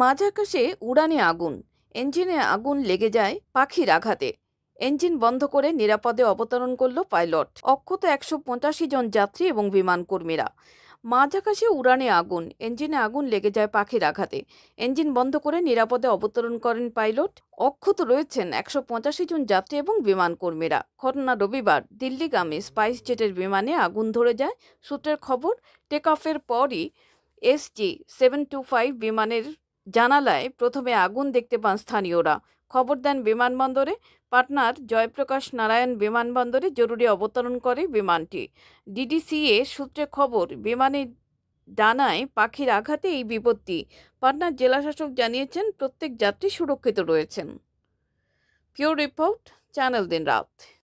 মাঝ আকাশে উড়ানে আগুন ইঞ্জিনে আগুন লেগে যায় পাখির আঘাতে ইঞ্জিন বন্ধ করে নিরাপদে অবতরণ করল পাইলট অক্ষত একশো পঁচাশি জন যাত্রী এবং বিমান কর্মীরা মাঝ আকাশে উড়ানে আগুন ইঞ্জিনে আগুন লেগে যায় পাখির আঘাতে ইঞ্জিন বন্ধ করে নিরাপদে অবতরণ করেন পাইলট অক্ষত রয়েছেন একশো পঁচাশি জন যাত্রী এবং বিমান কর্মীরা ঘটনা রবিবার দিল্লিগামী স্পাইস জেটের বিমানে আগুন ধরে যায় সূত্রের খবর টেক অফের পরই এসজি সেভেন টু ফাইভ বিমানের জানালায় প্রথমে আগুন দেখতে পান স্থানীয়রা খবর দেন বিমানবন্দরে পাটনার জয়প্রকাশ নারায়ণ বিমানবন্দরে জরুরি অবতরণ করে বিমানটি ডিডিসিএ সূত্রে খবর বিমানে ডানায় পাখির আঘাতে এই বিপত্তি পাটনার জেলাশাসক জানিয়েছেন প্রত্যেক যাত্রী সুরক্ষিত রয়েছেন পিওর রিপোর্ট চ্যানেল দিন রাত